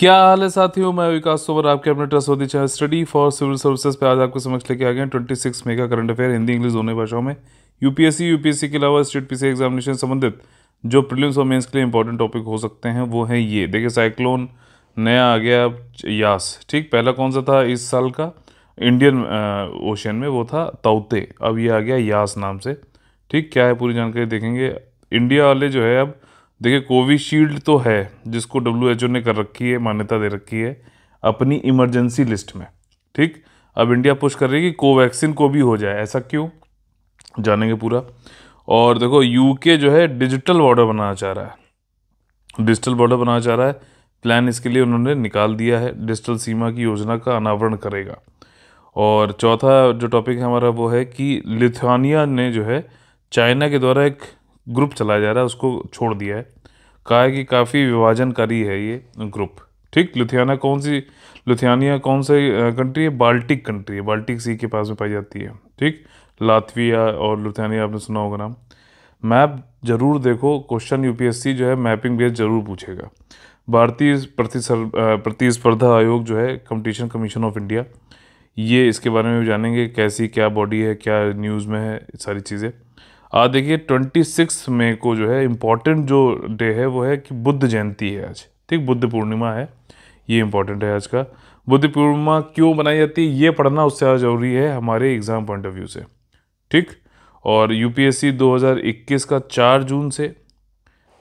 क्या हाल है साथियों मैं विकास तोमर आपके अपने trustworthy channel study for civil services पे आज आपको समक्ष लेके आ गए twenty six mega current affair Hindi English दोनों भाषाओं में यूपीएससी यूपीएससी के अलावा स्टेट पी एग्जामिनेशन संबंधित जो प्रिलियम्स और मेन्स के लिए इंपॉर्टेंट टॉपिक हो सकते हैं वो है ये देखिए साइक्लोन नया आ गया अब यास ठीक पहला कौन सा था इस साल का इंडियन ओशन में वो था तौते अब ये आ गया यास नाम से ठीक क्या है पूरी जानकारी देखेंगे इंडिया वाले जो है अब देखिए कोविशील्ड तो है जिसको डब्ल्यू ने कर रखी है मान्यता दे रखी है अपनी इमरजेंसी लिस्ट में ठीक अब इंडिया पुश कर रही है कि कोवैक्सीन को भी हो जाए ऐसा क्यों जानेंगे पूरा और देखो यूके जो है डिजिटल बॉर्डर बनाना चाह रहा है डिजिटल बॉर्डर बनाना चाह रहा है प्लान इसके लिए उन्होंने निकाल दिया है डिजिटल सीमा की योजना का अनावरण करेगा और चौथा जो टॉपिक है हमारा वो है कि लिथुआनिया ने जो है चाइना के द्वारा एक ग्रुप चलाया जा रहा है उसको छोड़ दिया है कहा है कि काफ़ी विभाजनकारी है ये ग्रुप ठीक लुथियाना कौन सी लुथियानिया कौन सा कंट्री है बाल्टिक कंट्री है बाल्टिक सी के पास में पाई जाती है ठीक लातविया और लुथियानिया आपने सुना होगा नाम मैप जरूर देखो क्वेश्चन यूपीएससी जो है मैपिंग बेस जरूर पूछेगा भारतीय प्रतिस्पर्धा आयोग जो है कंपटीशन कमीशन ऑफ इंडिया ये इसके बारे में भी जानेंगे कैसी क्या बॉडी है क्या न्यूज़ में है सारी चीज़ें देखिए ट्वेंटी सिक्स मई को जो है इम्पॉर्टेंट जो डे है वो है कि बुद्ध जयंती है आज ठीक बुद्ध पूर्णिमा है ये इम्पॉर्टेंट है आज का बुद्ध पूर्णिमा क्यों बनाई जाती है ये पढ़ना उससे ज़्यादा ज़रूरी है हमारे एग्ज़ाम पॉइंट ऑफ व्यू से ठीक और यूपीएससी 2021 का 4 जून से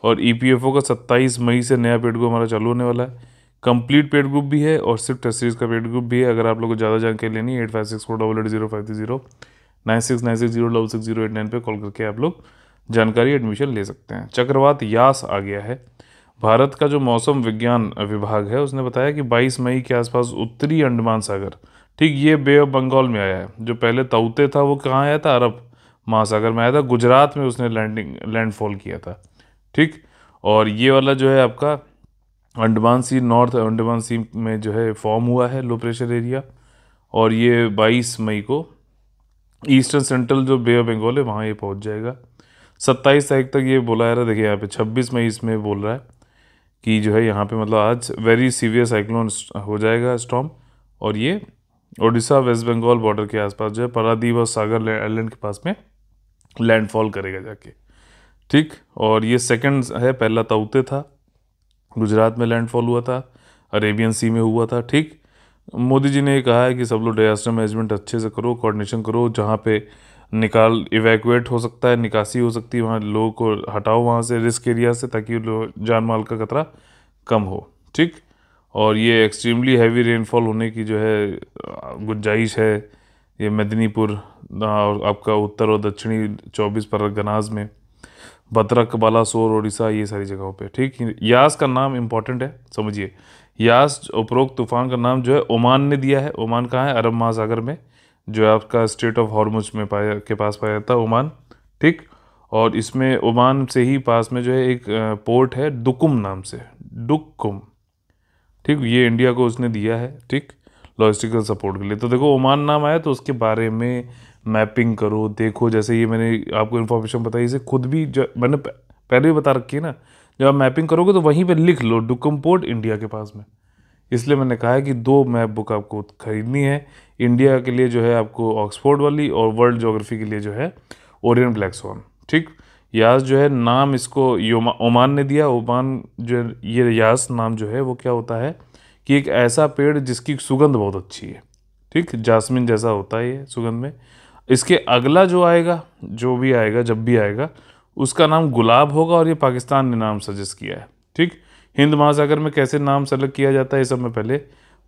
और ईपीएफओ e का 27 मई से नया पेड ग्रुप हमारा चालू होने वाला है कंप्लीट पेड ग्रुप भी है और सिर्फ टेस्ट सीरीज़ का पेड ग्रुप भी है अगर आप लोग को ज़्यादा जानकारी लेनी है eight five six four double eight zero five three zero nine six nine six zero double six zero eight nine call करके आप लोग जानकारी एडमिशन ले सकते हैं चक्रवात यास आ गया है भारत का जो मौसम विज्ञान विभाग है उसने बताया कि 22 मई के आसपास उत्तरी अंडमान सागर ठीक ये बे ऑफ बंगाल में आया है जो पहले तौते था वो कहाँ आया था अरब महासागर में आया था गुजरात में उसने लैंडिंग लैंडफॉल किया था ठीक और ये वाला जो है आपका Andaman sea north Andaman sea में जो है फॉर्म हुआ है लो प्रेशर एरिया और ये 22 मई को ईस्टर्न सेंट्रल जो बे ऑफ बंगाल है वहाँ ये पहुँच जाएगा सत्ताईस तारीख तक ये बोला जा रहा है देखिए यहाँ पे छब्बीस मई इसमें बोल रहा है कि जो है यहाँ पे मतलब आज वेरी सीवियर साइक्लोन हो जाएगा स्टॉम और ये ओडिशा वेस्ट बंगाल बॉर्डर के आसपास जो है पारादीप और सागर आइलैंड के पास में लैंडफॉल करेगा जाके ठीक और ये सेकंड है पहला ताउते था गुजरात में लैंडफॉल हुआ था अरेबियन सी में हुआ था ठीक मोदी जी ने ये कहा है कि सब लोग डिजास्टर मैनेजमेंट अच्छे से करो कोऑर्डिनेशन करो जहाँ पे निकाल इवैक्यूएट हो सकता है निकासी हो सकती है वहाँ लोगों को हटाओ वहाँ से रिस्क एरिया से ताकि जान माल का खतरा कम हो ठीक और ये एक्सट्रीमली हैवी रेनफॉल होने की जो है गुंजाइश है ये मेदिनीपुर और आपका उत्तर और दक्षिणी चौबीस परगनाज में भद्रक बालासोर उड़ीसा ये सारी जगहों पे ठीक यास का नाम इम्पॉर्टेंट है समझिए यास उपरोक्त तूफान का नाम जो है ओमान ने दिया है ओमान कहाँ है अरब महासागर में जो है आपका स्टेट ऑफ हॉर्मुज में पाया के पास पाया जाता है ओमान ठीक और इसमें ओमान से ही पास में जो है एक पोर्ट है डुकुम नाम से डुकुम ठीक ये इंडिया को उसने दिया है ठीक लॉजिस्टिकल सपोर्ट के लिए तो देखो ओमान नाम आया तो उसके बारे में मैपिंग करो देखो जैसे ये मैंने आपको इन्फॉर्मेशन बताई इसे खुद भी जो मैंने पहले भी बता रखी है ना जब आप मैपिंग करोगे तो वहीं पर लिख लो डुकम पोर्ट इंडिया के पास में इसलिए मैंने कहा है कि दो मैप बुक आपको ख़रीदनी है इंडिया के लिए जो है आपको ऑक्सफोर्ड वाली और वर्ल्ड जोग्राफी के लिए जो है ओरियन ब्लैक सोन ठीक यास जो है नाम इसको ओमान ने दिया ओमान जो है ये यास नाम जो है वो क्या होता है कि एक ऐसा पेड़ जिसकी सुगंध बहुत अच्छी है ठीक जासमिन जैसा होता है ये सुगंध में इसके अगला जो आएगा जो भी आएगा जब भी आएगा उसका नाम गुलाब होगा और ये पाकिस्तान ने नाम सजेस्ट किया है ठीक हिंद महासागर में कैसे नाम सेलेक्ट किया जाता है ये सब मैं पहले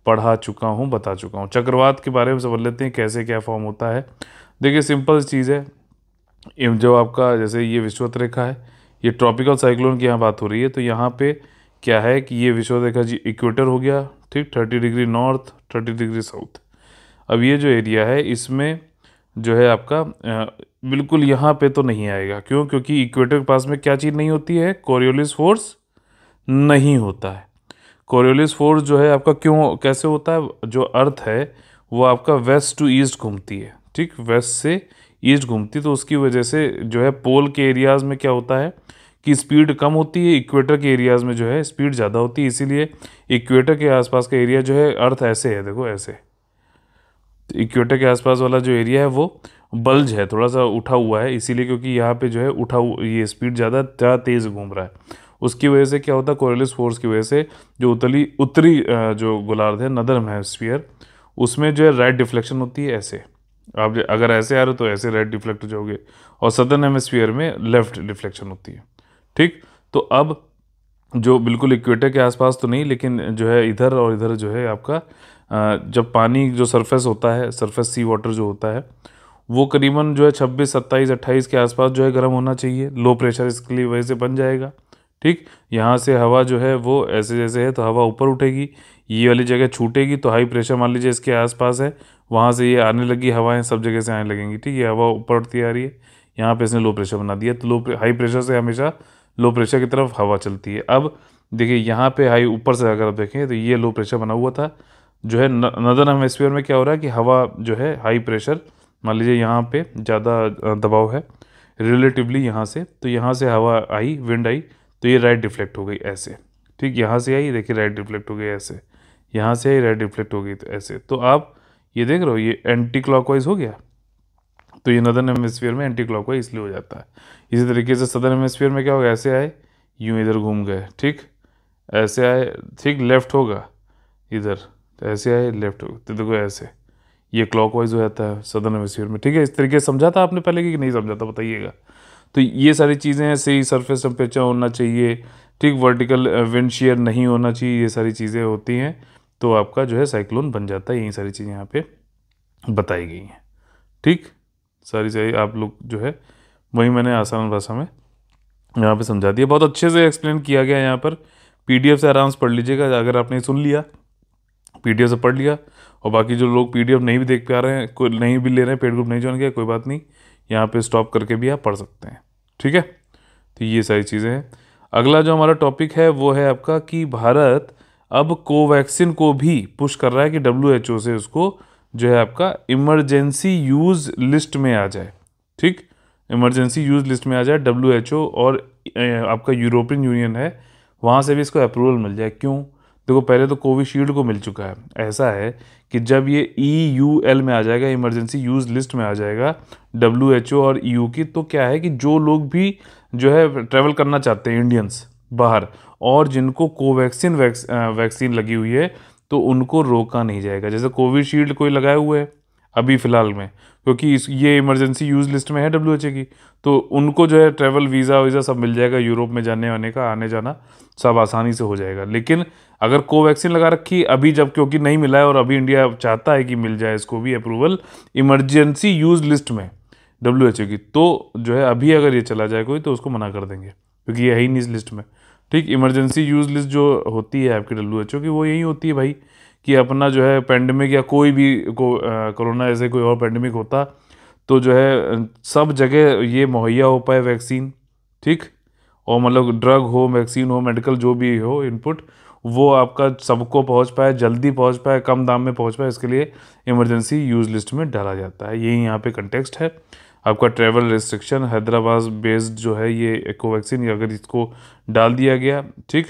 पढ़ा चुका हूँ बता चुका हूँ चक्रवात के बारे में समझ लेते हैं कैसे क्या फॉर्म होता है देखिए सिंपल चीज़ है जो आपका जैसे ये विश्वत रेखा है ये ट्रॉपिकल साइक्लोन की यहाँ बात हो रही है तो यहाँ पे क्या है कि ये विश्वत रेखा जी इक्वेटर हो गया ठीक thirty degree north thirty degree south अब ये जो एरिया है इसमें जो है आपका बिल्कुल यहाँ पे तो नहीं आएगा क्यों क्योंकि इक्वेटर के पास में क्या चीज़ नहीं होती है कोरियोलिस फोर्स नहीं होता है कोरियोलिस फोर्स जो है आपका क्यों कैसे होता है जो अर्थ है वो आपका वेस्ट टू ईस्ट घूमती है ठीक वेस्ट से ईस्ट घूमती तो उसकी वजह से जो है पोल के एरियाज़ में क्या होता है कि स्पीड कम होती है इक्वेटर के एरियाज़ में जो है स्पीड ज़्यादा होती है इसीलिए इक्वेटर के आसपास का एरिया जो है अर्थ ऐसे है देखो ऐसे इक्वेटर तो के आसपास वाला जो एरिया है वो बल्ज है थोड़ा सा उठा हुआ है इसीलिए क्योंकि यहाँ पे जो है उठा ये स्पीड ज़्यादा ज़्यादा तेज़ घूम रहा है उसकी वजह से क्या होता है कोरेलिस फोर्स की वजह से जो उतली उत्तरी जो गोलार्ध है नदर हेमस्फीयर उसमें जो है राइट डिफ्लेक्शन होती है ऐसे आप अगर ऐसे आ रहे हो तो ऐसे राइट डिफ्लेक्ट हो जाओगे और सदर्न हेमस्फियर में लेफ्ट डिफ्लेक्शन होती है ठीक तो अब जो बिल्कुल इक्वेटर के आसपास तो नहीं लेकिन जो है इधर और इधर जो है आपका जब पानी जो सरफेस होता है सरफेस सी वाटर जो होता है वो करीबन जो है छब्बीस सत्ताईस अट्ठाईस के आसपास जो है गर्म होना चाहिए लो प्रेशर इसके लिए वजह से बन जाएगा ठीक यहाँ से हवा जो है वो ऐसे जैसे है तो हवा ऊपर उठेगी ये वाली जगह छूटेगी तो हाई प्रेशर मान लीजिए इसके आसपास है वहाँ से ये आने लगी हवाएं सब जगह से आने लगेंगी ठीक ये हवा ऊपर उठती आ रही है यहाँ पे इसने लो प्रेशर बना दिया तो लो हाई प्रेशर से हमेशा लो प्रेशर की तरफ हवा चलती है अब देखिए यहाँ पर हाई ऊपर से अगर आप देखें तो ये लो प्रेशर बना हुआ था जो है नदर हेमस्फीयर में क्या हो रहा है कि हवा जो है हाई प्रेशर मान लीजिए यहाँ पे ज़्यादा दबाव है रिलेटिवली यहाँ से तो यहाँ से हवा आई विंड आई तो ये राइट डिफ्लेक्ट हो गई ऐसे ठीक यहाँ से आई देखिए राइट डिफ्लेक्ट हो गई ऐसे यहाँ से आई राइट डिफ्लेक्ट हो गई तो ऐसे तो आप ये देख रहे हो ये एंटी क्लॉकवाइज हो गया तो ये नदर्न एमोस्फियर में एंटी क्लॉकवाइज इसलिए हो जाता है इसी तरीके से सदर्न एमोस्फियर में क्या होगा ऐसे आए यूँ इधर घूम गए ठीक ऐसे आए ठीक लेफ्ट होगा इधर तो ऐसे आए लेफ्ट होगा तो देखो ऐसे ये क्लॉक वाइज हो जाता है सदन हेमिस्फीयर में ठीक है इस तरीके से समझा था आपने पहले कि नहीं समझा था बताइएगा तो ये सारी चीज़ें हैं सही सरफेस टेम्परेचर होना चाहिए ठीक वर्टिकल विंड शेयर नहीं होना चाहिए ये सारी चीज़ें होती हैं तो आपका जो है साइक्लोन बन जाता है यही सारी चीज़ें यहाँ पे बताई गई हैं ठीक सारी सारी आप लोग जो है वही मैंने आसान भाषा में यहाँ पे समझा दिया बहुत अच्छे से एक्सप्लेन किया गया यहाँ पर पीडीएफ से आराम से पढ़ लीजिएगा अगर आपने सुन लिया पी से पढ़ लिया और बाकी जो लोग पी नहीं भी देख पा रहे हैं कोई नहीं भी ले रहे हैं पेड ग्रुप नहीं ज्वाइन किया कोई बात नहीं यहाँ पर स्टॉप करके भी आप पढ़ सकते हैं ठीक है तो ये सारी चीज़ें हैं अगला जो हमारा टॉपिक है वो है आपका कि भारत अब कोवैक्सिन को भी पुश कर रहा है कि डब्ल्यू से उसको जो है आपका इमरजेंसी यूज़ लिस्ट में आ जाए ठीक इमरजेंसी यूज़ लिस्ट में आ जाए डब्ल्यू और आपका यूरोपियन यूनियन है वहाँ से भी इसको अप्रूवल मिल जाए क्यों देखो पहले तो कोविशील्ड को मिल चुका है ऐसा है कि जब ये ई यू एल में आ जाएगा इमरजेंसी यूज लिस्ट में आ जाएगा डब्ल्यू एच ओ और ई e यू की तो क्या है कि जो लोग भी जो है ट्रैवल करना चाहते हैं इंडियंस बाहर और जिनको कोवैक्सिन वैक्सीन लगी हुई है तो उनको रोका नहीं जाएगा जैसे कोविशील्ड कोई लगाए हुए है अभी फ़िलहाल में क्योंकि इस ये इमरजेंसी यूज़ लिस्ट में है डब्ल्यू की तो उनको जो है ट्रैवल वीज़ा वीज़ा सब मिल जाएगा यूरोप में जाने आने का आने जाना सब आसानी से हो जाएगा लेकिन अगर कोवैक्सीन लगा रखी अभी जब क्योंकि नहीं मिला है और अभी इंडिया चाहता है कि मिल जाए इसको भी अप्रूवल इमरजेंसी यूज़ लिस्ट में डब्ल्यू की तो जो है अभी अगर ये चला जाए कोई तो उसको मना कर देंगे क्योंकि ये है ही नहीं इस लिस्ट में ठीक इमरजेंसी यूज़ लिस्ट जो होती है आपकी डब्ल्यू की वो यही होती है भाई कि अपना जो है पेंडेमिक या कोई भी को, कोरोना ऐसे कोई और पेंडेमिक होता तो जो है सब जगह ये मुहैया हो पाए वैक्सीन ठीक और मतलब ड्रग हो वैक्सीन हो मेडिकल जो भी हो इनपुट वो आपका सबको पहुंच पाए जल्दी पहुंच पाए कम दाम में पहुंच पाए इसके लिए इमरजेंसी यूज़ लिस्ट में डाला जाता है यही यहाँ पे कंटेक्सट है आपका ट्रैवल रिस्ट्रिक्शन हैदराबाद बेस्ड जो है ये कोवैक्सीन अगर इसको डाल दिया गया ठीक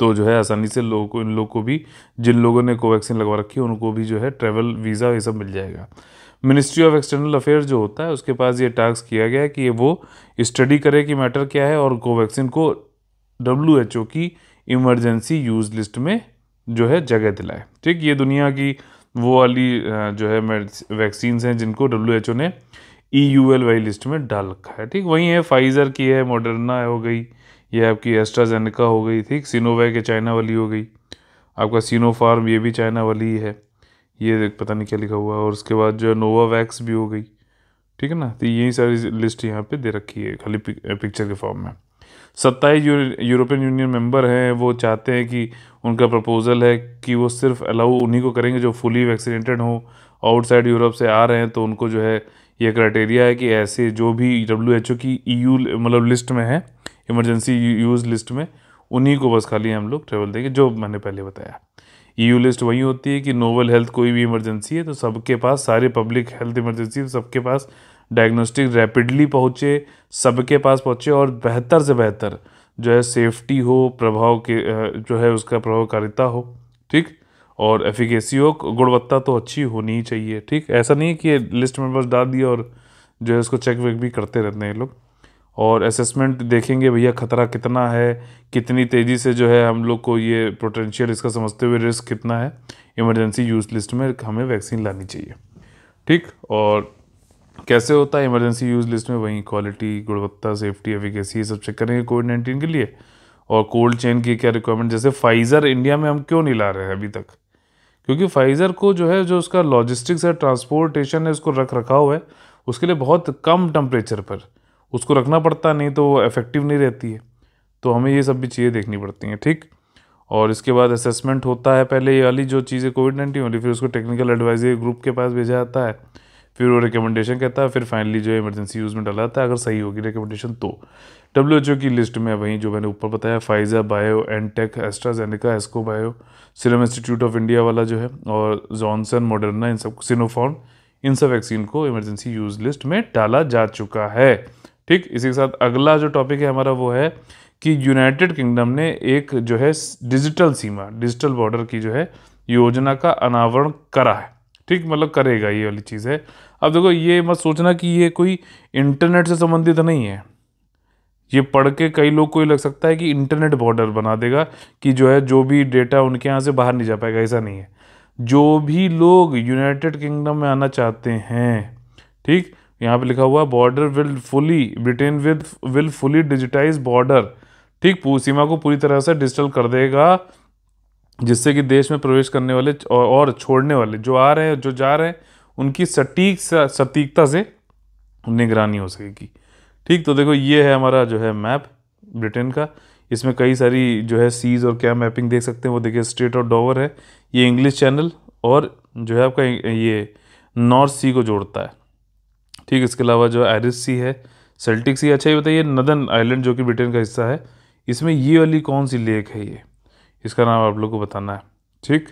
तो जो है आसानी से लोगों को इन लोगों को भी जिन लोगों ने कोवैक्सीन लगवा रखी है उनको भी जो है ट्रैवल वीज़ा ये सब मिल जाएगा मिनिस्ट्री ऑफ एक्सटर्नल अफेयर्स जो होता है उसके पास ये टास्क किया गया है कि वो स्टडी करे कि मैटर क्या है और कोवैक्सीन को डब्ल्यू एच ओ की इमरजेंसी यूज लिस्ट में जो है जगह दिलाए ठीक ये दुनिया की वो वाली जो है वैक्सीन हैं जिनको डब्ल्यू एच ओ ने E U L Y list में डाल रखा है ठीक वही है फाइज़र की है मॉडर्ना हो गई ये आपकी एस्ट्राजेनिका हो गई थी सिनोवैक चाइना वाली हो गई आपका सीनोफार्म ये भी चाइना वाली ही है ये पता नहीं क्या लिखा हुआ और उसके बाद जो नोवा वैक्स भी हो गई ठीक है ना तो यही सारी लिस्ट यहाँ पे दे रखी है खाली पिक्चर के फॉर्म में सत्ताईस यूरोपियन यूनियन मेंबर हैं वो चाहते हैं कि उनका प्रपोज़ल है कि वो सिर्फ अलाउ उन्हीं को करेंगे जो फुली वैक्सीनेटेड हों आउटसाइड यूरोप से आ रहे हैं तो उनको जो है ये क्राइटेरिया है कि ऐसे जो भी डब्ल्यू एच ओ की ई e यू मतलब लिस्ट में है इमरजेंसी यूज़ लिस्ट में उन्हीं को बस खाली हम लोग ट्रेवल देंगे जो मैंने पहले बताया ईयू e लिस्ट वही होती है कि नोवल हेल्थ कोई भी इमरजेंसी है तो सबके पास सारे पब्लिक हेल्थ इमरजेंसी सबके पास डायग्नोस्टिक रैपिडली पहुँचे सबके पास पहुँचे और बेहतर से बेहतर जो है सेफ्टी हो प्रभाव के जो है उसका प्रभावकारिता हो ठीक और एफिकेसी हो गुणवत्ता तो अच्छी होनी ही चाहिए ठीक ऐसा नहीं है कि लिस्ट में बस डाल दिया और जो है उसको चेक वेक भी करते रहते हैं ये लोग और असेसमेंट देखेंगे भैया ख़तरा कितना है कितनी तेज़ी से जो है हम लोग को ये पोटेंशियल इसका समझते हुए रिस्क कितना है इमरजेंसी यूज़ लिस्ट में हमें वैक्सीन लानी चाहिए ठीक और कैसे होता है इमरजेंसी यूज़ लिस्ट में वहीं क्वालिटी गुणवत्ता सेफ्टी एफिकेसी ये सब चेक करेंगे कोविड नाइन्टीन के लिए और कोल्ड चेन की क्या रिक्वायरमेंट जैसे फाइज़र इंडिया में हम क्यों नहीं ला रहे हैं अभी तक क्योंकि फाइज़र को जो है जो उसका लॉजिस्टिक्स है ट्रांसपोर्टेशन है उसको रख रखा हुआ है उसके लिए बहुत कम टम्परेचर पर उसको रखना पड़ता नहीं तो वो इफ़ेक्टिव नहीं रहती है तो हमें ये सब भी चीज़ें देखनी पड़ती हैं ठीक और इसके बाद असेसमेंट होता है पहले ये वाली जो चीज़ें कोविड नाइन्टीन वाली फिर उसको टेक्निकल एडवाइजरी ग्रुप के पास भेजा जाता है फिर वो रिकमेंडेशन कहता है फिर फाइनली जो है इमरजेंसी यूज़ में डाला जाता है अगर सही होगी रिकमेंडेशन तो डब्ल्यू एच ओ की लिस्ट में वहीं जो मैंने ऊपर बताया फाइजा बायो एनटेक एस्ट्राजेनिका एस्को बायो सिरम इंस्टीट्यूट ऑफ इंडिया वाला जो है और जॉनसन मॉडर्ना इन सब सिनोफॉर्म इन सब वैक्सीन को इमरजेंसी यूज़ लिस्ट में डाला जा चुका है ठीक इसी के साथ अगला जो टॉपिक है हमारा वो है कि यूनाइटेड किंगडम ने एक जो है डिजिटल सीमा डिजिटल बॉर्डर की जो है योजना का अनावरण करा है ठीक मतलब करेगा ये वाली चीज़ है अब देखो ये मत सोचना कि ये कोई इंटरनेट से संबंधित नहीं है ये पढ़ के कई लोग को ये लग सकता है कि इंटरनेट बॉर्डर बना देगा कि जो है जो भी डेटा उनके यहाँ से बाहर नहीं जा पाएगा ऐसा नहीं है जो भी लोग यूनाइटेड किंगडम में आना चाहते हैं ठीक यहाँ पे लिखा हुआ है border will fully Britain with will fully digitise border ठीक सीमा को पूरी तरह से डिजिटल कर देगा जिससे कि देश में प्रवेश करने वाले और छोड़ने वाले जो आ रहे हैं जो जा रहे हैं उनकी सटीक सटीकता से निगरानी हो सकेगी ठीक तो देखो ये है हमारा जो है मैप ब्रिटेन का इसमें कई सारी जो है सीज़ और क्या मैपिंग देख सकते हैं वो देखिए स्टेट और डोवर है ये इंग्लिश चैनल और जो है आपका ये नॉर्थ सी को जोड़ता है ठीक इसके अलावा जो आयरिस सी है सेल्टिक सी अच्छा ये बताइए नदन आइलैंड जो कि ब्रिटेन का हिस्सा है इसमें ये वाली कौन सी लेक है ये इसका नाम आप लोग को बताना है ठीक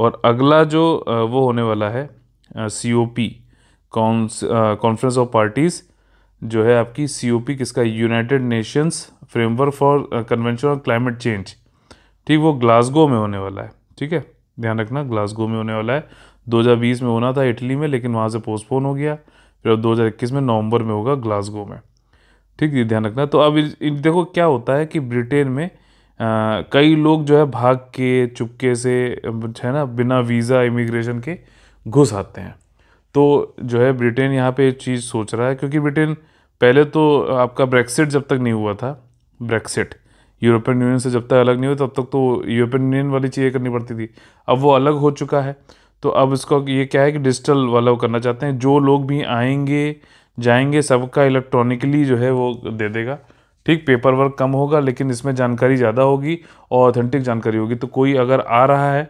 और अगला जो वो होने वाला है C O P conference of parties जो है आपकी सी ओ पी किसका United Nations framework for convention on climate change ठीक वो ग्लासगो में होने वाला है ठीक है ध्यान रखना ग्लासगो में होने वाला है 2020 में होना था इटली में लेकिन वहाँ से पोस्टपोन हो गया फिर अब दो में नवंबर में होगा ग्लासगो में ठीक है ध्यान रखना तो अब देखो क्या होता है कि ब्रिटेन में आ, कई लोग जो है भाग के चुपके से है ना बिना वीज़ा इमिग्रेशन के घुस आते हैं तो जो है ब्रिटेन यहाँ पे चीज़ सोच रहा है क्योंकि ब्रिटेन पहले तो आपका ब्रेक्सिट जब तक नहीं हुआ था ब्रेक्सिट यूरोपियन यूनियन से जब तक अलग नहीं हुआ तब तक तो यूरोपियन यूनियन वाली चीज़ें करनी पड़ती थी अब वो अलग हो चुका है तो अब इसको ये क्या है कि डिजिटल वाला वो करना चाहते हैं जो लोग भी आएंगे जाएंगे सबका इलेक्ट्रॉनिकली जो है वो दे देगा ठीक पेपर वर्क कम होगा लेकिन इसमें जानकारी ज़्यादा होगी और ऑथेंटिक जानकारी होगी तो कोई अगर आ रहा है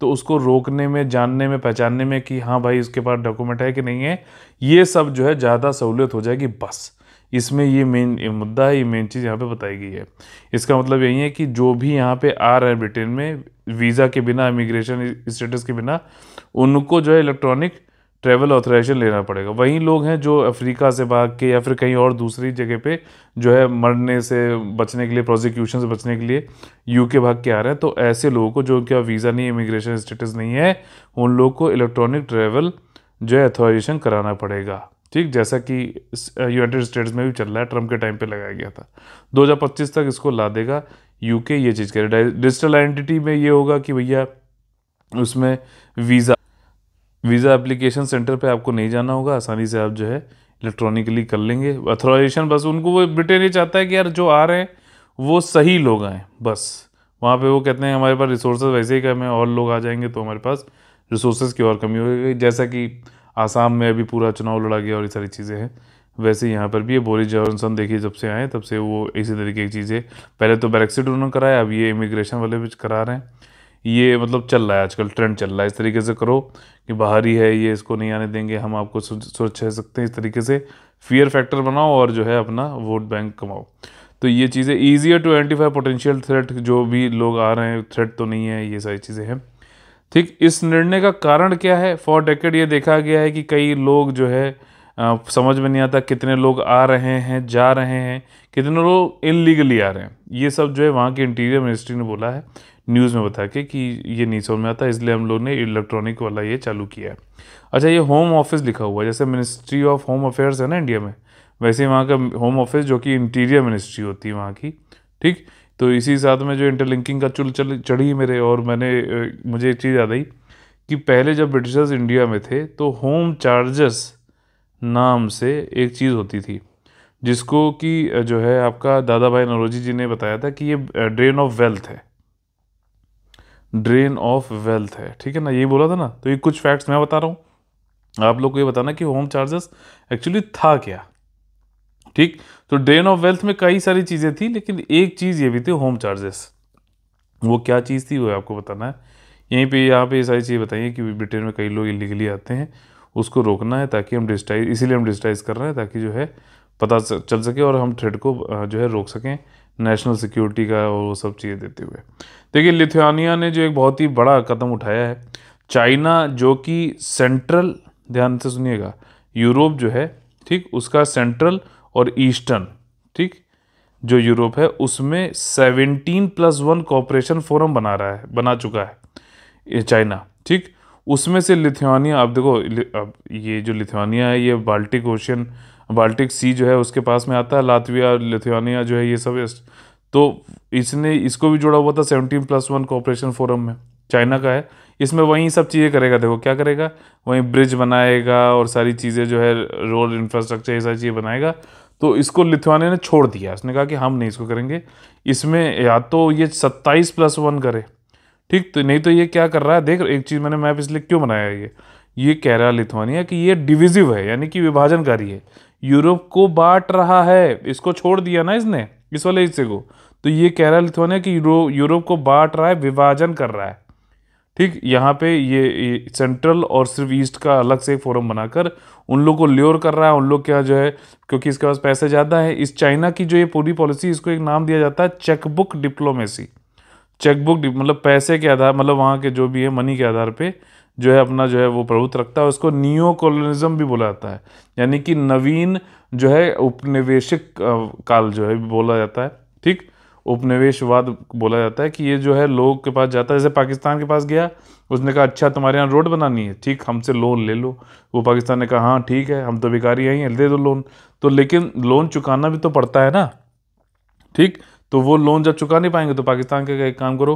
तो उसको रोकने में जानने में पहचानने में कि हाँ भाई उसके पास डॉक्यूमेंट है कि नहीं है ये सब जो है ज़्यादा सहूलियत हो जाएगी बस इसमें ये मेन मुद्दा है ये मेन चीज़ यहाँ पे बताई गई है इसका मतलब यही है कि जो भी यहाँ पे आ रहे हैं ब्रिटेन में वीज़ा के बिना इमिग्रेशन स्टेटस के बिना उनको जो है इलेक्ट्रॉनिक ट्रैवल ऑथराइजेशन लेना पड़ेगा वहीं लोग हैं जो अफ्रीका से भाग के या फिर कहीं और दूसरी जगह पे जो है मरने से बचने के लिए प्रोसिक्यूशन से बचने के लिए यूके भाग के आ रहे हैं तो ऐसे लोगों को जो क्या वीज़ा नहीं इमिग्रेशन स्टेटस नहीं है उन लोग को इलेक्ट्रॉनिक ट्रैवल जो है अथोराइजेशन कराना पड़ेगा ठीक जैसा कि यूनाइटेड स्टेट्स में भी चल रहा है ट्रंप के टाइम पर लगाया गया था दो तक इसको ला देगा यूके ये चीज़ करे डिजिटल आइडेंटिटी में ये होगा कि भैया उसमें वीज़ा वीज़ा एप्लीकेशन सेंटर पे आपको नहीं जाना होगा आसानी से आप जो है इलेक्ट्रॉनिकली कर लेंगे अथोराइजेशन बस उनको वो ब्रिटेन ये चाहता है कि यार जो आ रहे हैं वो सही लोग आएँ बस वहाँ पे वो कहते हैं हमारे पास रिसोर्स वैसे ही कम है और लोग आ जाएंगे तो हमारे पास रिसोर्स की और कमी होगी जैसा कि आसाम में अभी पूरा चुनाव लड़ा गया और ये सारी चीज़ें हैं वैसे यहाँ पर भी ये बोरिस जॉनसन देखिए जब से आए तब से वो इसी तरीके की चीज़ें पहले तो ब्रेक्सिट उन्होंने कराया अब ये इमिग्रेशन वाले भी करा रहे हैं ये मतलब चल रहा है आजकल ट्रेंड चल रहा है इस तरीके से करो कि बाहरी है ये इसको नहीं आने देंगे हम आपको सुरक्षा सकते हैं इस तरीके से फियर फैक्टर बनाओ और जो है अपना वोट बैंक कमाओ तो ये चीज़ें easier to identify potential threat जो भी लोग आ रहे हैं थ्रेट तो नहीं है ये सारी चीज़ें हैं ठीक इस निर्णय का कारण क्या है फॉर डेकेड ये देखा गया है कि कई लोग जो है आ, समझ में नहीं आता कितने लोग आ रहे हैं जा रहे हैं कितने लोग इनलीगली आ रहे हैं ये सब जो है वहाँ के इंटीरियर मिनिस्ट्री ने बोला है न्यूज़ में बता के कि ये नहीं में आता इसलिए हम लोग ने इलेक्ट्रॉनिक वाला ये चालू किया है अच्छा ये होम ऑफिस लिखा हुआ है जैसे मिनिस्ट्री ऑफ होम अफेयर्स है ना इंडिया में वैसे वहाँ का होम ऑफिस जो कि इंटीरियर मिनिस्ट्री होती है वहाँ की ठीक तो इसी साथ में जो इंटरलिंकिंग का चुल चल चढ़ी मेरे और मैंने मुझे एक चीज़ याद आई कि पहले जब ब्रिटिशर्स इंडिया में थे तो होम चार्जर्स नाम से एक चीज़ होती थी जिसको कि जो है आपका दादा भाई नरोजी जी ने बताया था कि ये ड्रेन ऑफ वेल्थ है ड्रेन ऑफ वेल्थ है ठीक है ना यही बोला था ना तो ये कुछ फैक्ट्स मैं बता रहा हूँ आप लोग को ये बताना कि होम चार्जेस एक्चुअली था क्या ठीक तो ड्रेन ऑफ वेल्थ में कई सारी चीज़ें थी लेकिन एक चीज़ ये भी थी होम चार्जेस वो क्या चीज़ थी वो आपको बताना है यहीं पे यहाँ पे ये सारी चीज़ बताइए कि ब्रिटेन में कई लोग इलीगली आते हैं उसको रोकना है ताकि हम डिस्टाइज इसीलिए हम डिस्टाइज कर रहे हैं ताकि जो है पता चल सके और हम थ्रेड को जो है रोक सकें नेशनल सिक्योरिटी का और वो सब चीज़ें देते हुए देखिए लिथुआनिया ने जो एक बहुत ही बड़ा कदम उठाया है चाइना जो कि सेंट्रल ध्यान से सुनिएगा यूरोप जो है ठीक उसका सेंट्रल और ईस्टर्न ठीक जो यूरोप है उसमें seventeen plus one cooperation forum बना रहा है बना चुका है चाइना ठीक उसमें से लिथुआनिया आप देखो अब ये जो लिथुआनिया है ये बाल्टिक ओशियन बाल्टिक सी जो है उसके पास में आता है लातविया लिथुआनिया जो है ये सब तो इसने इसको भी जुड़ा हुआ था seventeen plus one cooperation forum में चाइना का है इसमें वही सब चीज़ें करेगा देखो क्या करेगा वहीं ब्रिज बनाएगा और सारी चीज़ें जो है रोड इंफ्रास्ट्रक्चर ये सारी चीज़ें बनाएगा तो इसको लिथुआनिया ने छोड़ दिया उसने कहा कि हम नहीं इसको करेंगे इसमें या तो ये सत्ताईस प्लस वन करे ठीक तो नहीं तो ये क्या कर रहा है देख एक चीज़ मैंने मैप इसलिए क्यों बनाया ये ये कह रहा है लिथुआनिया कि ये डिविजिव है यानी कि विभाजनकारी है यूरोप को बांट रहा है इसको छोड़ दिया ना इसने इस वाले हिस्से को तो ये कह रहा है लिथुआनिया कि यूरो यूरोप को बांट रहा है विभाजन कर रहा है ठीक यहाँ पे ये सेंट्रल और सिर्फ ईस्ट का अलग से फोरम बनाकर उन लोग को ल्योर कर रहा है उन लोग क्या जो है क्योंकि इसके पास पैसे ज़्यादा है इस चाइना की जो ये पूरी पॉलिसी इसको एक नाम दिया जाता है चेकबुक डिप्लोमेसी चेकबुक मतलब पैसे के आधार मतलब वहाँ के जो भी है मनी के आधार पर जो है अपना जो है वो प्रभुत्व रखता है उसको नियो कॉलोनिज्म भी बोला जाता है यानी कि नवीन जो है उपनिवेशिक काल जो है बोला जाता है ठीक उपनिवेशवाद बोला जाता है कि ये जो है लोग के पास जाता है जैसे पाकिस्तान के पास गया उसने कहा अच्छा तुम्हारे यहाँ रोड बनानी है ठीक हमसे लोन ले लो वो पाकिस्तान ने कहा हाँ ठीक है हम तो भिखारी आई हैं दे दो लोन तो लेकिन लोन चुकाना भी तो पड़ता है ना ठीक तो वो लोन जब चुका नहीं पाएंगे तो पाकिस्तान के एक काम करो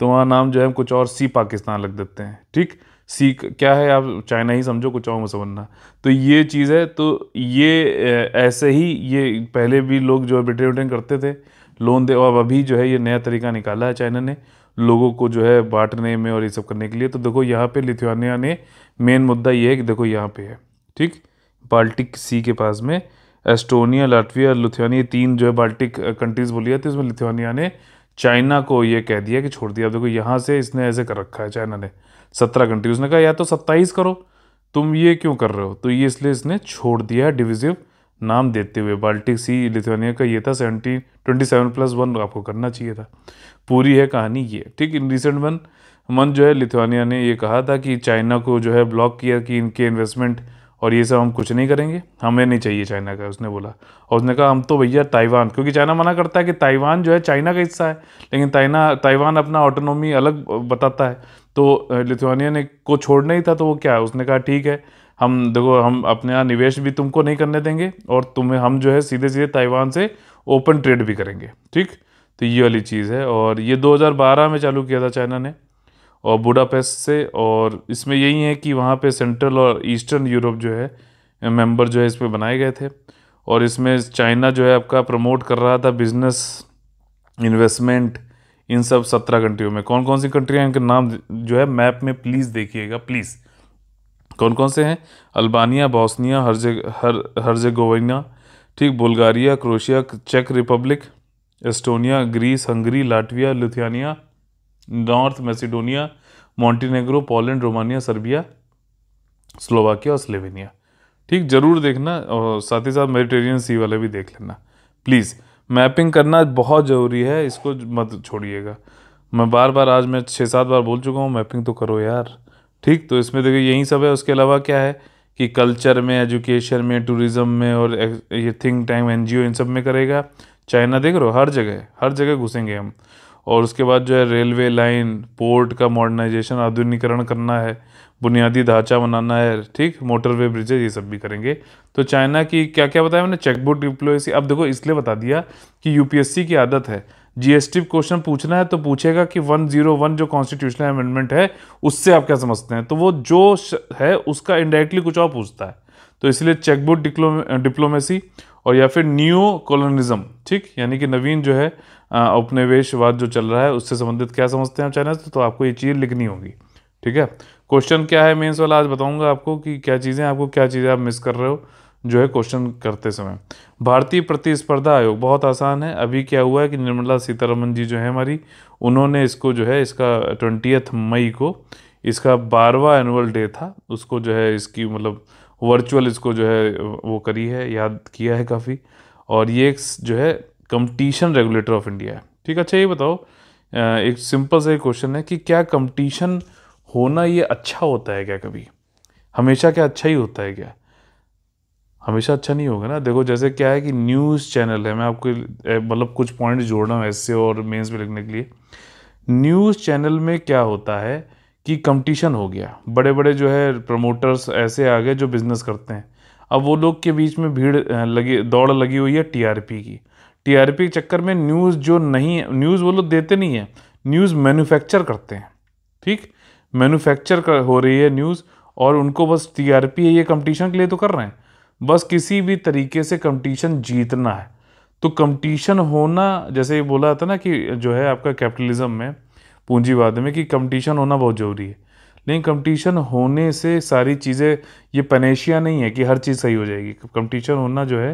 तुम्हारा नाम जो है कुछ और सी पाकिस्तान लग देते हैं ठीक सीख क्या है आप चाइना ही समझो कुछ और समझना तो ये चीज़ है तो ये ऐसे ही ये पहले भी लोग जो है ब्रिटेन विटेन करते थे लोन दे और अभी जो है ये नया तरीका निकाला है चाइना ने लोगों को जो है बांटने में और ये सब करने के लिए तो देखो यहाँ पे लिथुआनिया ने मेन मुद्दा ये है कि देखो यहाँ पे है ठीक बाल्टिक सी के पास में एस्टोनिया लाटविया लिथुआनिया तीन जो है बाल्टिक कंट्रीज़ बोली जाती है उसमें लिथुआनिया ने चाइना को ये कह दिया कि छोड़ दिया देखो यहाँ से इसने ऐसे कर रखा है चाइना ने सत्रह कंट्री उसने कहा या तो सत्ताईस करो तुम ये क्यों कर रहे हो तो ये इसलिए इसने छोड़ दिया डिविजिव नाम देते हुए बाल्टिक सी लिथुआनिया का ये था seventy twenty seven plus one आपको करना चाहिए था पूरी है कहानी ये ठीक इन रिसेंट वन मन जो है लिथुआनिया ने ये कहा था कि चाइना को जो है ब्लॉक किया कि इनके इन्वेस्टमेंट और ये सब हम कुछ नहीं करेंगे हमें नहीं चाहिए चाइना का उसने बोला और उसने कहा हम तो भैया ताइवान क्योंकि चाइना मना करता है कि ताइवान जो है चाइना का हिस्सा है लेकिन ताइना ताइवान अपना ऑटोनॉमी अलग बताता है तो लिथुआनिया ने को छोड़ना ही था तो वो क्या है उसने कहा ठीक है हम देखो हम अपने यहाँ निवेश भी तुमको नहीं करने देंगे और तुम्हें हम जो है सीधे सीधे ताइवान से ओपन ट्रेड भी करेंगे ठीक तो ये वाली चीज़ है और ये 2012 में चालू किया था चाइना ने और बुडापेस्ट से और इसमें यही है कि वहाँ पे सेंट्रल और ईस्टर्न यूरोप जो है मेंबर जो है इस पर बनाए गए थे और इसमें चाइना जो है आपका प्रमोट कर रहा था बिजनेस इन्वेस्टमेंट इन सब सत्रह कंट्रियों में कौन कौन सी कंट्रियाँ इनके नाम जो है मैप में प्लीज़ देखिएगा प्लीज़ कौन कौन से हैं अल्बानिया बॉस्निया हर्जे हर हर्जेगोविना ठीक बुल्गारिया क्रोशिया चेक Republic Estonia Greece Hungary Latvia Lithuania North Macedonia Montenegro Poland Romania Serbia Slovakia और स्लोवेनिया ठीक ज़रूर देखना और साथ ही साथ मेडिटेरियन सी वाले भी देख लेना प्लीज़ मैपिंग करना बहुत ज़रूरी है इसको मत छोड़िएगा मैं बार बार आज मैं छः सात बार बोल चुका हूँ मैपिंग तो करो यार ठीक तो इसमें देखो यही सब है उसके अलावा क्या है कि कल्चर में एजुकेशन में टूरिज़्म में और ये थिंक टाइम एनजीओ इन सब में करेगा चाइना देख रहे हो हर जगह हर जगह घुसेंगे हम और उसके बाद जो है रेलवे लाइन पोर्ट का मॉडर्नाइजेशन आधुनिकरण करना है बुनियादी ढांचा बनाना है ठीक मोटरवे ब्रिजेज ये सब भी करेंगे तो चाइना की क्या क्या बताया मैंने चेकबुक डिप्लोमेसी अब देखो इसलिए बता दिया कि यूपीएससी की आदत है जीएसटी क्वेश्चन पूछना है तो पूछेगा कि 101 जो कॉन्स्टिट्यूशनल अमेंडमेंट है उससे आप क्या समझते हैं तो वो जो है उसका इंडायरेक्टली कुछ और पूछता है तो इसलिए चेकबुक डिप्लोमेसी और या फिर न्यू कॉलोनिज्म ठीक यानी कि नवीन जो है उपनिवेशवाद जो चल रहा है उससे संबंधित क्या समझते हैं आप चाइना से तो आपको ये चीज़ लिखनी होगी ठीक है क्वेश्चन क्या है मेंस वाला आज बताऊंगा आपको कि क्या चीज़ें आपको क्या चीज़ें आप मिस कर रहे हो जो है क्वेश्चन करते समय भारतीय प्रतिस्पर्धा आयोग बहुत आसान है अभी क्या हुआ है कि निर्मला सीतारमन जी जो है हमारी उन्होंने इसको जो है इसका ट्वेंटियथ मई को इसका बारवा एनुअल डे था उसको जो है इसकी मतलब वर्चुअल इसको जो है वो करी है याद किया है काफ़ी और ये एक जो है कंपटीशन रेगुलेटर ऑफ इंडिया है ठीक अच्छा ये बताओ एक सिंपल सा क्वेश्चन है कि क्या कंपटीशन होना ये अच्छा होता है क्या कभी हमेशा क्या अच्छा ही होता है क्या हमेशा अच्छा नहीं होगा ना देखो जैसे क्या है कि न्यूज़ चैनल है मैं आपको मतलब कुछ पॉइंट जोड़ रहा हूँ ऐसे और मेंस में लिखने के लिए न्यूज़ चैनल में क्या होता है कि कंपटीशन हो गया बड़े बड़े जो है प्रमोटर्स ऐसे आ गए जो बिज़नेस करते हैं अब वो लोग के बीच में भीड़ लगी दौड़ लगी हुई है टीआरपी की टीआरपी के चक्कर में न्यूज़ जो नहीं न्यूज़ वो लोग देते नहीं हैं न्यूज़ मैन्युफैक्चर करते हैं ठीक मैन्युफैक्चर हो रही है न्यूज़ और उनको बस टीआरपी है ये कंपटीशन के लिए तो कर रहे हैं बस किसी भी तरीके से कंपटीशन जीतना है तो कंपटीशन होना जैसे बोला था ना कि जो है आपका कैपिटलिज्म में पूंजीवाद में कि कंपटीशन होना बहुत ज़रूरी है लेकिन कंपटीशन होने से सारी चीज़ें ये पनेशिया नहीं है कि हर चीज़ सही हो जाएगी कंपटीशन होना जो है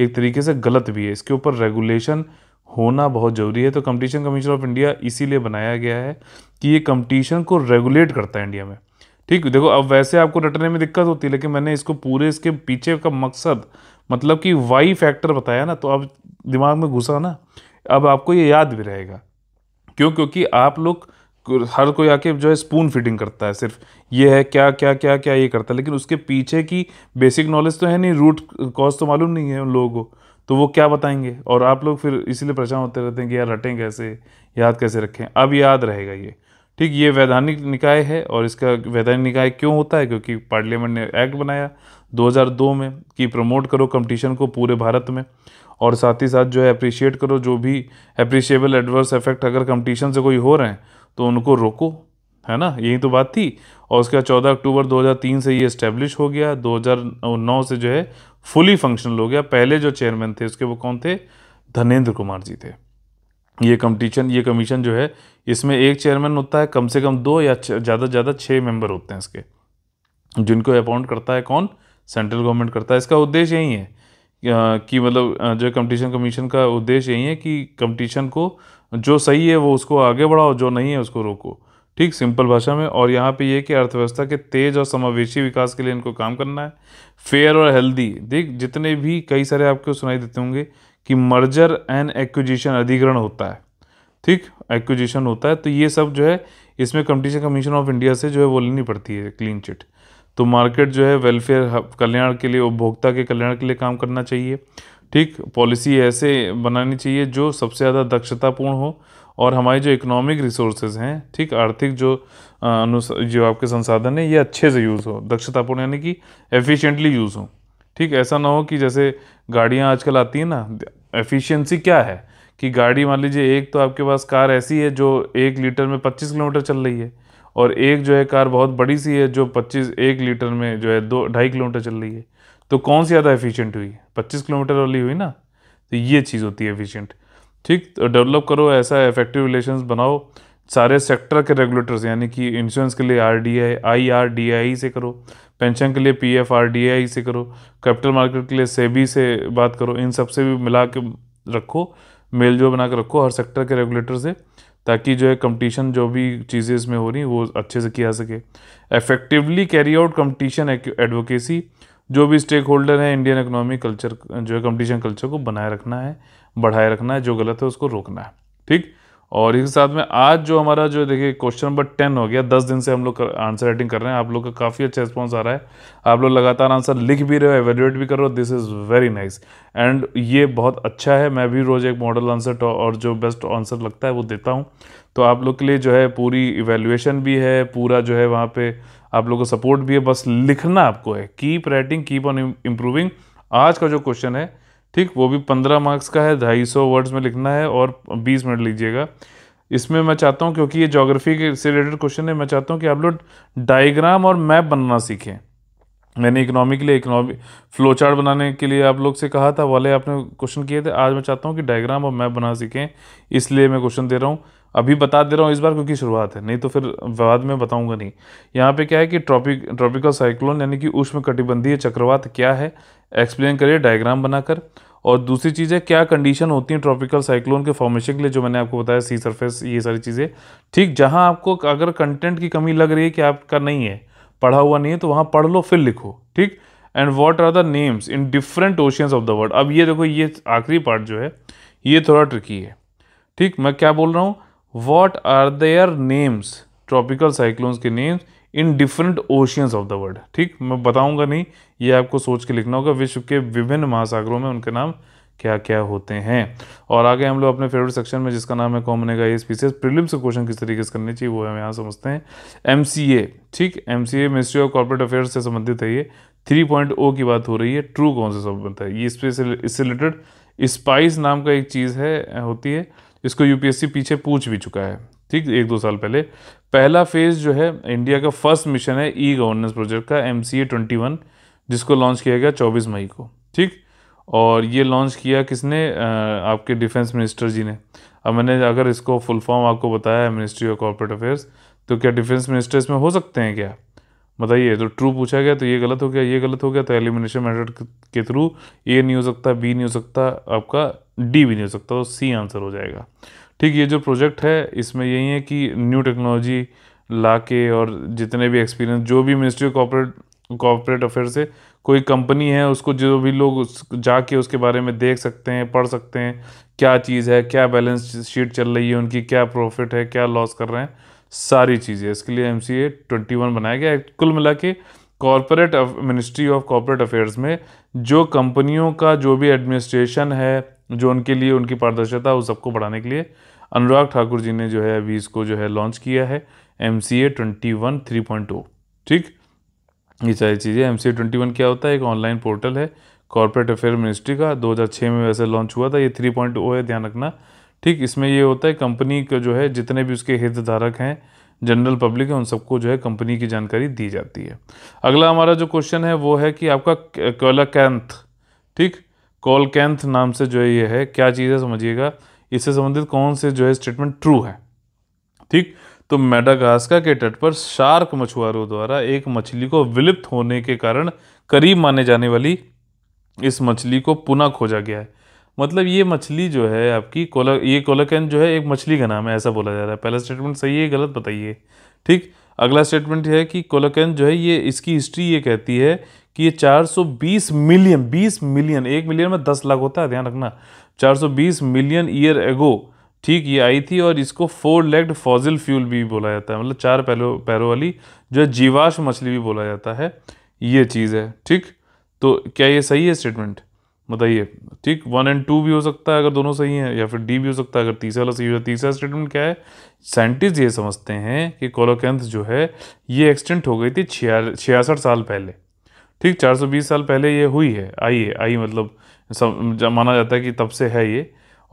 एक तरीके से गलत भी है इसके ऊपर रेगुलेशन होना बहुत ज़रूरी है तो कंपटीशन कमीशन ऑफ इंडिया इसीलिए बनाया गया है कि ये कंपटीशन को रेगुलेट करता है इंडिया में ठीक देखो अब वैसे आपको रटने में दिक्कत होती है लेकिन मैंने इसको पूरे इसके पीछे का मकसद मतलब कि वाई फैक्टर बताया ना तो अब दिमाग में घुसा ना अब आपको ये याद भी रहेगा क्यों क्योंकि आप लोग हर कोई आके जो है स्पून फीडिंग करता है सिर्फ ये है क्या क्या क्या क्या ये करता है लेकिन उसके पीछे की बेसिक नॉलेज तो है नहीं रूट कॉज तो मालूम नहीं है उन लोगों को तो वो क्या बताएंगे और आप लोग फिर इसीलिए परेशान होते रहते हैं कि यार रटें कैसे याद कैसे रखें अब याद रहेगा ये ठीक ये वैधानिक निकाय है और इसका वैधानिक निकाय क्यों होता है क्योंकि पार्लियामेंट ने एक्ट बनाया 2002 में कि प्रमोट करो कंपटीशन को पूरे भारत में और साथ ही साथ जो है अप्रिशिएट करो जो भी अप्रिशिएबल एडवर्स इफेक्ट अगर कंपटीशन से कोई हो रहे हैं तो उनको रोको है ना यही तो बात थी और उसके बाद चौदह अक्टूबर दो से ये इस्टेब्लिश हो गया दो से जो है फुली फंक्शनल हो गया पहले जो चेयरमैन थे उसके वो कौन थे धनेंद्र कुमार जी थे ये कम्पटिशन ये कमीशन जो है इसमें एक चेयरमैन होता है कम से कम दो या ज़्यादा से ज़्यादा छः मेंबर होते हैं इसके जिनको अपॉइंट करता है कौन सेंट्रल गवर्नमेंट करता है इसका उद्देश्य यही है कि मतलब जो कंपटीशन कमीशन का उद्देश्य यही है कि कंपटीशन को जो सही है वो उसको आगे बढ़ाओ जो नहीं है उसको रोको ठीक सिंपल भाषा में और यहाँ पे ये कि अर्थव्यवस्था के तेज और समावेशी विकास के लिए इनको काम करना है फेयर और हेल्दी देख जितने भी कई सारे आपको सुनाई देते होंगे कि मर्जर एंड एक्विजिशन अधिग्रहण होता है ठीक एक्विजिशन होता है तो ये सब जो है इसमें कंपटीशन कमीशन ऑफ इंडिया से जो है वो लेनी पड़ती है क्लीन चिट तो मार्केट जो है वेलफेयर कल्याण के लिए उपभोक्ता के कल्याण के लिए काम करना चाहिए ठीक पॉलिसी ऐसे बनानी चाहिए जो सबसे ज़्यादा दक्षतापूर्ण हो और हमारे जो इकोनॉमिक रिसोर्सेज हैं ठीक आर्थिक जो जो आपके संसाधन है ये अच्छे से यूज़ हो दक्षतापूर्ण यानी कि एफिशिएंटली यूज़ हो ठीक ऐसा ना हो कि जैसे गाड़ियाँ आजकल आती हैं ना एफिशिएंसी क्या है कि गाड़ी मान लीजिए एक तो आपके पास कार ऐसी है जो एक लीटर में पच्चीस किलोमीटर चल रही है और एक जो है कार बहुत बड़ी सी है जो पच्चीस एक लीटर में जो है दो ढाई किलोमीटर चल रही है तो कौन सी ज़्यादा एफिशिएंट हुई पच्चीस किलोमीटर वाली हुई ना तो ये चीज़ होती है एफिशिएंट ठीक तो डेवलप करो ऐसा इफेक्टिव रिलेशन बनाओ सारे सेक्टर के रेगुलेटर्स यानी कि इंश्योरेंस के लिए R D I I R D I से करो पेंशन के लिए P F R D I से करो कैपिटल मार्केट के लिए सेबी से बात करो इन सब से भी मिला के रखो मेल जो बना के रखो हर सेक्टर के रेगुलेटर से ताकि जो है कंपटीशन जो भी चीज़ें इसमें हो रही वो अच्छे से किया सके effectively carry out competition advocacy जो भी स्टेक होल्डर हैं इंडियन इकोनॉमी कल्चर जो है कंपटीशन कल्चर को बनाए रखना है बढ़ाए रखना है जो गलत है उसको रोकना है ठीक और इसके साथ में आज जो हमारा जो देखिए क्वेश्चन नंबर टेन हो गया दस दिन से हम लोग आंसर राइटिंग कर रहे हैं आप लोग का काफ़ी अच्छा रिस्पॉन्स आ रहा है आप लोग लगातार आंसर लिख भी रहे हो एवेल्यूएट भी कर रहे हो this is very nice and ये बहुत अच्छा है मैं भी रोज़ एक मॉडल आंसर और जो बेस्ट आंसर लगता है वो देता हूँ तो आप लोग के लिए जो है पूरी इवेल्यूएशन भी है पूरा जो है वहाँ पर आप लोग को सपोर्ट भी है बस लिखना आपको है keep writing keep on improving आज का जो क्वेश्चन है ठीक वो भी पंद्रह मार्क्स का है ढाई सौ वर्ड्स में लिखना है और बीस मिनट लीजिएगा इसमें मैं चाहता हूँ क्योंकि ये जोग्राफी के से रिलेटेड क्वेश्चन है मैं चाहता हूँ कि आप लोग डायग्राम और मैप बनाना सीखें मैंने इकोनॉमी के लिए इकोनॉमी फ्लो चार्ट बनाने के लिए आप लोग से कहा था वाले आपने क्वेश्चन किए थे आज मैं चाहता हूँ कि डायग्राम और मैप बना सीखें इसलिए मैं क्वेश्चन दे रहा हूँ अभी बता दे रहा हूँ इस बार क्योंकि शुरुआत है नहीं तो फिर बाद में बताऊंगा नहीं यहाँ पे क्या है कि ट्रॉपिक ट्रॉपिकल साइक्लोन यानी कि उष्ण कटिबंधीय चक्रवात क्या है एक्सप्लेन करिए डायग्राम बनाकर और दूसरी चीज़ है क्या कंडीशन होती है ट्रॉपिकल साइक्लोन के फॉर्मेशन के लिए जो मैंने आपको बताया सी सरफेस ये सारी चीज़ें ठीक जहाँ आपको अगर कंटेंट की कमी लग रही है कि आपका नहीं है पढ़ा हुआ नहीं है तो वहाँ पढ़ लो फिर लिखो ठीक and what are the names in different oceans of the world अब ये देखो ये आखिरी पार्ट जो है ये थोड़ा ट्रिकी है ठीक मैं क्या बोल रहा हूँ what are their names tropical cyclones के names in different oceans of the world ठीक मैं बताऊंगा नहीं ये आपको सोच के लिखना होगा विश्व के विभिन्न महासागरों में उनके नाम क्या क्या होते हैं और आगे हम लोग अपने फेवरेट सेक्शन में जिसका नाम है कॉमन का ये स्पीसीज प्रिलिम से क्वेश्चन किस तरीके से करने चाहिए वो हम यहाँ समझते हैं एम ठीक M C A ministry of corporate affair से संबंधित है ये थ्री पॉइंट ओ की बात हो रही है ट्रू कौन से संबंधित है ये इससे रिलेटेड स्पाइस नाम का एक चीज़ है होती है इसको यूपीएससी पीछे पूछ भी चुका है ठीक एक दो साल पहले पहला फेज़ जो है इंडिया का फर्स्ट मिशन है ई गवर्नेंस प्रोजेक्ट का M C A twenty one जिसको लॉन्च किया गया चौबीस मई को ठीक और ये लॉन्च किया किसने आपके डिफेंस मिनिस्टर जी ने अब मैंने अगर इसको फुल फॉर्म आपको बताया है मिनिस्ट्री ऑफ कॉर्पोरेट अफेयर्स तो क्या डिफेंस मिनिस्टर इसमें हो सकते हैं क्या बताइए मतलब तो ट्रू पूछा गया तो ये गलत हो गया ये गलत हो गया तो एलिमिनेशन मेथड के थ्रू ए नहीं हो सकता बी नहीं हो सकता आपका डी भी नहीं हो सकता तो सी आंसर हो जाएगा ठीक ये जो प्रोजेक्ट है इसमें यही है कि न्यू टेक्नोलॉजी ला के और जितने भी एक्सपीरियंस जो भी ministry of corporate corporate affair से कोई कंपनी है उसको जो भी लोग उस जाके उसके बारे में देख सकते हैं पढ़ सकते हैं क्या चीज़ है क्या बैलेंस शीट चल रही है उनकी क्या प्रॉफिट है क्या लॉस कर रहे हैं सारी चीज़ें इसके लिए M C A twenty one बनाया गया कुल मिला के corporate ministry of corporate affairs में जो कंपनियों का जो भी एडमिनिस्ट्रेशन है जो उनके लिए उनकी पारदर्शिता उस सबको बढ़ाने के लिए अनुराग ठाकुर जी ने जो है अभी इसको जो है लॉन्च किया है M C A twenty one three point O ठीक ये सारी चीज़ें M C A twenty one क्या होता है एक ऑनलाइन पोर्टल है कॉरपोरेट अफेयर मिनिस्ट्री का दो हजार छः में वैसे लॉन्च हुआ था ये थ्री पॉइंट ओ है ध्यान रखना ठीक इसमें ये होता है कंपनी का जो है जितने भी उसके हितधारक हैं जनरल पब्लिक है उन सबको जो है कंपनी की जानकारी दी जाती है अगला हमारा जो क्वेश्चन है वो है कि आपका कोलाकैंथ ठीक कोलकैंथ नाम से जो है ये है क्या चीज़ है समझिएगा इससे संबंधित कौन से जो है स्टेटमेंट ट्रू है ठीक तो मेडागास्का के तट पर शार्क मछुआरों द्वारा एक मछली को विलुप्त होने के कारण करीब माने जाने वाली इस मछली को पुनः खोजा गया है मतलब ये मछली जो है आपकी कोला ये कोलाकैन जो है एक मछली का नाम है ऐसा बोला जा रहा है पहला स्टेटमेंट सही है गलत बताइए ठीक अगला स्टेटमेंट है कि कोलाकैन जो है ये इसकी हिस्ट्री ये कहती है कि ये 420 मिलियन 20 मिलियन एक मिलियन में 10 लाख होता है ध्यान रखना 420 मिलियन ईयर एगो ठीक ये आई थी और इसको फोर लेग्ड फॉजिल फ्यूल भी बोला जाता है मतलब चार पैरों पैरों वाली जो है जीवाश मछली भी बोला जाता है ये चीज़ है ठीक तो क्या ये सही है स्टेटमेंट बताइए ठीक वन एंड टू भी हो सकता है अगर दोनों सही हैं या फिर डी भी हो सकता है अगर तीसरा वाला सही हो तीसरा स्टेटमेंट क्या है साइंटिस्ट ये समझते हैं कि कोलोकेंथ जो है ये एक्सटेंट हो गई थी छियासठ साल पहले ठीक 420 साल पहले ये हुई है आई है आई मतलब सब माना जाता है कि तब से है ये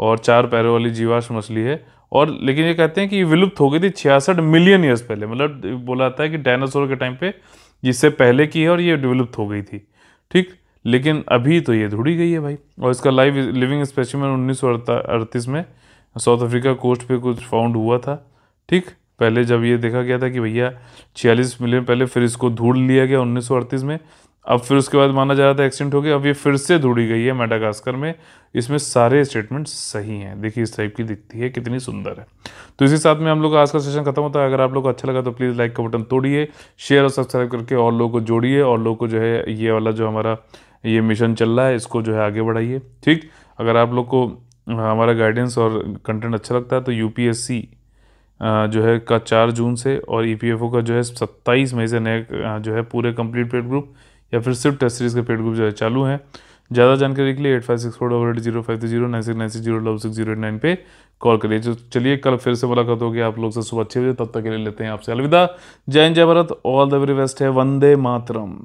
और चार पैरों वाली जीवाश्म मछली है और लेकिन ये कहते हैं कि ये विलुप्त हो गई थी छियासठ मिलियन ईयर्स पहले मतलब बोला जाता है कि डायनासोर के टाइम पे इससे पहले की है और ये विलुप्त हो गई थी ठीक लेकिन अभी तो ये धुड़ी गई है भाई और इसका लाइव लिविंग स्पेसिमन उन्नीस में साउथ अफ्रीका कोस्ट पे कुछ फाउंड हुआ था ठीक पहले जब ये देखा गया था कि भैया छियालीस मिलियन पहले फिर इसको धूल लिया गया उन्नीस में अब फिर उसके बाद माना जा रहा था एक्सीडेंट हो गया अब ये फिर से धूड़ी गई है मेडागास्कर में इसमें सारे स्टेटमेंट सही हैं देखिए इस टाइप की दिखती है कितनी सुंदर है तो इसी साथ में हम लोग का आज का सेशन खत्म होता है अगर आप लोग को अच्छा लगा तो प्लीज़ लाइक का बटन तोड़िए शेयर और सब्सक्राइब करके और लोग को जोड़िए और लोग को जो है ये वाला जो हमारा ये मिशन चल रहा है इसको जो है आगे बढ़ाइए ठीक अगर आप लोग को हमारा गाइडेंस और कंटेंट अच्छा लगता है तो यू जो है का चार जून से और ई e का जो है सत्ताईस मई से नए जो है पूरे कंप्लीट पेड ग्रुप या फिर सिर्फ टेस्ट सीरीज़ के पेड ग्रुप जो है चालू हैं ज़्यादा जानकारी के लिए eight five six four double eight zero five zero nine six nine six zero double six zero eight nine पे कॉल करिए जो तो चलिए कल फिर से मुलाकात होगी आप लोग से सुबह छः बजे तब तक के लिए लेते हैं आपसे अलविदा जय हिंद जय Bharat all the very best है वंदे मातरम